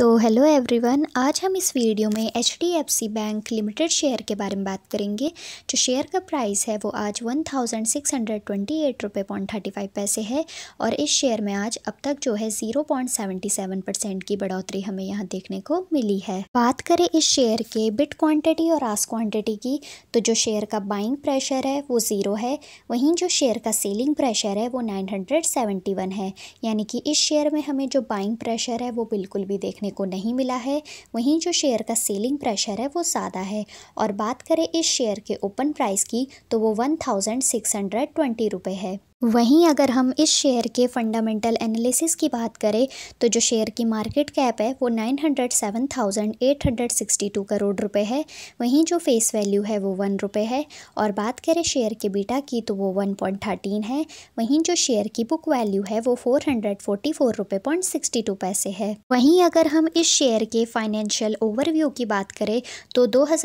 तो hello everyone आज हम इस वीडियो में H D F C bank limited share के बारे में बात करेंगे जो शेयर का प्राइस है वो आज one thousand six hundred twenty eight रुपये पॉइंट थर्टी फाइव पैसे है और इस शेयर में आज अब तक जो है zero point seventy seven percent की बढ़ोतरी हमें यहाँ देखने को मिली है बात करें इस शेयर के बिट क्वान्टिटी और आस क्वान्टिटी की तो जो शेयर का बाइंग प्रेशर है वो ज़ीरो है वहीं जो शेयर का सेलिंग प्रेशर है वो नाइन हंड्रेड सेवेंटी वन है यानी कि इस शेयर में हमें जो बाइंग प्रेशर है वो बिल्कुल भी देखने देखने को नहीं मिला है वहीं जो शेयर का सेलिंग प्रेशर है वो ज़्यादा है और बात करें इस शेयर के ओपन प्राइस की तो वो one thousand six hundred twenty रुपये है वहीं अगर हम इस शेयर के फंडामेंटल एनालिसिस की बात करें तो जो शेयर की मार्केट कैप है वो 907,862 करोड़ रुपए है वहीं जो फेस वैल्यू है वो वन रुपये है और बात करें शेयर के बीटा की तो वो 1.13 है वहीं जो शेयर की बुक वैल्यू है वो फोर हंड्रेड फोर्टी फोर रुपये पॉइंट सिक्सटी टू पैसे है वहीं अगर हम इस शेयर के फाइनेंशियल ओवरव्यू की बात करें तो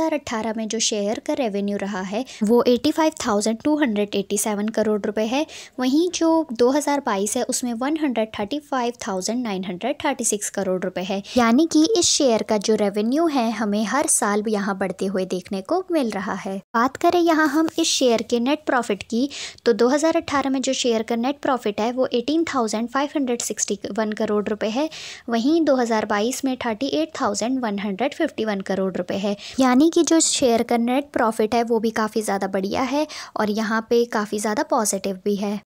अट्ठारह में जो शेयर का रेवेन्यू रहा है वो eighty five thousand two hundred eighty seven crore रुपये है वहीं जो 2022 है उसमें 135,936 करोड़ रुपए है यानी कि इस शेयर का जो रेवेन्यू है हमें हर साल यहाँ बढ़ते हुए देखने को मिल रहा है बात करें यहाँ हम इस शेयर के नेट प्रॉफिट की तो 2018 में जो शेयर का नेट प्रॉफिट है वो 18,561 करोड़ रुपए है वहीं 2022 में 38,151 करोड़ रुपए है यानी कि जो शेयर का नेट प्रॉफिट है वो भी काफ़ी ज़्यादा बढ़िया है और यहाँ पे काफ़ी ज़्यादा पॉजिटिव भी है